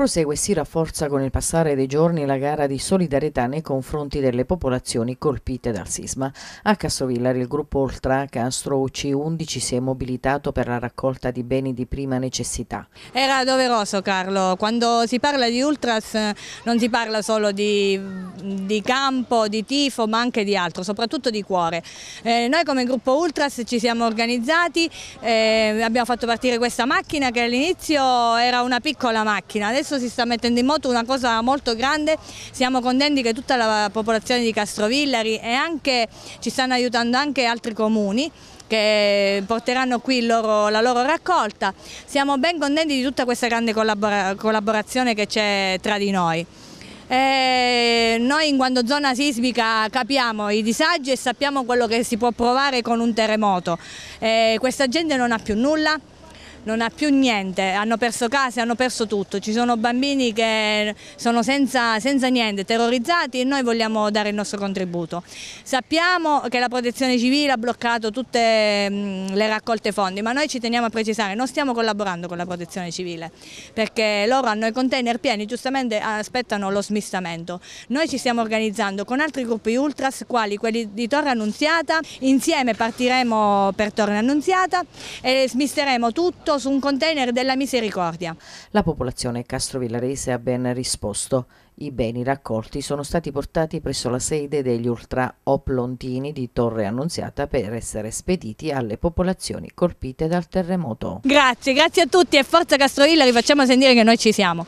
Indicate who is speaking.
Speaker 1: prosegue e si rafforza con il passare dei giorni la gara di solidarietà nei confronti delle popolazioni colpite dal sisma. A Castrovillari il gruppo Oltra Castro c 11 si è mobilitato per la raccolta di beni di prima necessità.
Speaker 2: Era doveroso Carlo, quando si parla di Ultras eh, non si parla solo di, di campo, di tifo ma anche di altro, soprattutto di cuore. Eh, noi come gruppo Ultras ci siamo organizzati, eh, abbiamo fatto partire questa macchina che all'inizio era una piccola macchina, adesso adesso si sta mettendo in moto una cosa molto grande, siamo contenti che tutta la popolazione di Castrovillari e anche ci stanno aiutando anche altri comuni che porteranno qui loro, la loro raccolta. Siamo ben contenti di tutta questa grande collabora collaborazione che c'è tra di noi. E eh, noi in quanto zona sismica capiamo i disagi e sappiamo quello che si può provare con un terremoto. E eh, questa gente non ha più nulla, non ha più niente, hanno perso case, hanno perso tutto, ci sono bambini che sono senza, senza niente, terrorizzati e noi vogliamo dare il nostro contributo. Sappiamo che la protezione civile ha bloccato tutte mm, le raccolte fondi, ma noi ci teniamo a precisare, non stiamo collaborando con la protezione civile, perché loro hanno i container pieni, giustamente aspettano lo smistamento. Noi ci stiamo organizzando con altri gruppi ultras, quali quelli di Torre Annunziata, insieme partiremo per Torre Annunziata e smisteremo tutto tutto su un container della misericordia.
Speaker 1: La popolazione castrovillarese ha ben risposto. I beni raccolti sono stati portati presso la sede degli ultra oplontini di Torre Annunziata per essere spediti alle popolazioni colpite dal terremoto.
Speaker 2: Grazie, grazie a tutti e forza Castrovillari, facciamo sentire che noi ci siamo.